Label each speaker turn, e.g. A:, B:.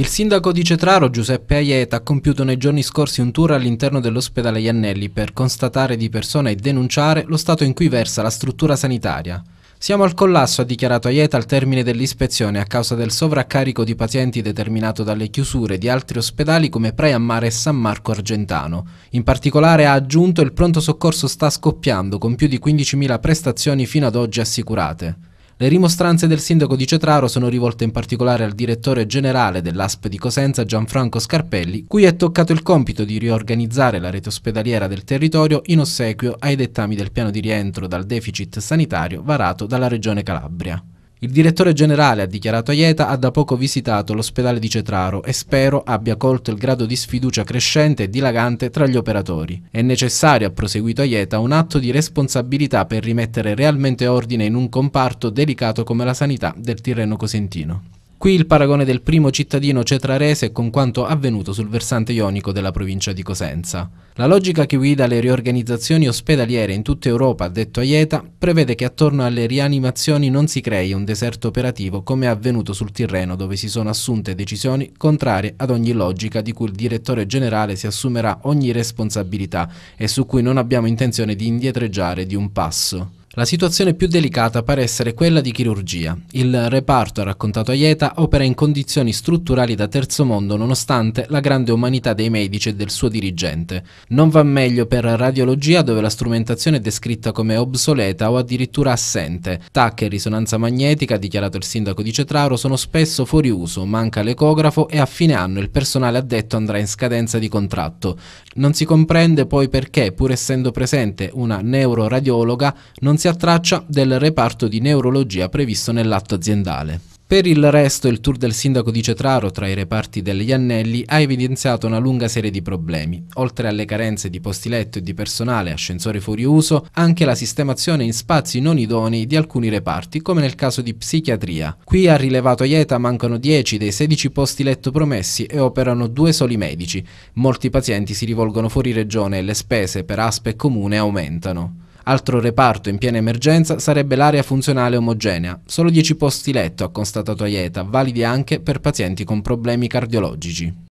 A: Il sindaco di Cetraro, Giuseppe Aieta, ha compiuto nei giorni scorsi un tour all'interno dell'ospedale Iannelli per constatare di persona e denunciare lo stato in cui versa la struttura sanitaria. Siamo al collasso, ha dichiarato Aieta al termine dell'ispezione a causa del sovraccarico di pazienti determinato dalle chiusure di altri ospedali come Praia Mare e San Marco Argentano. In particolare ha aggiunto il pronto soccorso sta scoppiando con più di 15.000 prestazioni fino ad oggi assicurate. Le rimostranze del sindaco di Cetraro sono rivolte in particolare al direttore generale dell'ASP di Cosenza Gianfranco Scarpelli, cui è toccato il compito di riorganizzare la rete ospedaliera del territorio in ossequio ai dettami del piano di rientro dal deficit sanitario varato dalla Regione Calabria. Il direttore generale, ha dichiarato Aieta, ha da poco visitato l'ospedale di Cetraro e spero abbia colto il grado di sfiducia crescente e dilagante tra gli operatori. È necessario, ha proseguito Aieta, un atto di responsabilità per rimettere realmente ordine in un comparto delicato come la sanità del Tirreno Cosentino. Qui il paragone del primo cittadino cetrarese con quanto avvenuto sul versante ionico della provincia di Cosenza. La logica che guida le riorganizzazioni ospedaliere in tutta Europa, detto Aieta, prevede che attorno alle rianimazioni non si crei un deserto operativo come è avvenuto sul Tirreno dove si sono assunte decisioni contrarie ad ogni logica di cui il direttore generale si assumerà ogni responsabilità e su cui non abbiamo intenzione di indietreggiare di un passo. La situazione più delicata pare essere quella di chirurgia. Il reparto, ha raccontato Aieta, opera in condizioni strutturali da terzo mondo nonostante la grande umanità dei medici e del suo dirigente. Non va meglio per radiologia dove la strumentazione è descritta come obsoleta o addirittura assente. TAC e risonanza magnetica, ha dichiarato il sindaco di Cetraro, sono spesso fuori uso, manca l'ecografo e a fine anno il personale addetto andrà in scadenza di contratto. Non si comprende poi perché, pur essendo presente una neuroradiologa, non si traccia a traccia del reparto di neurologia previsto nell'atto aziendale. Per il resto il tour del sindaco di Cetraro tra i reparti degli Annelli ha evidenziato una lunga serie di problemi. Oltre alle carenze di posti letto e di personale, ascensori fuori uso, anche la sistemazione in spazi non idonei di alcuni reparti, come nel caso di psichiatria. Qui ha rilevato Ieta mancano 10 dei 16 posti letto promessi e operano due soli medici. Molti pazienti si rivolgono fuori regione e le spese per ASPE comune aumentano. Altro reparto in piena emergenza sarebbe l'area funzionale omogenea, solo 10 posti letto, ha constatato Aieta, validi anche per pazienti con problemi cardiologici.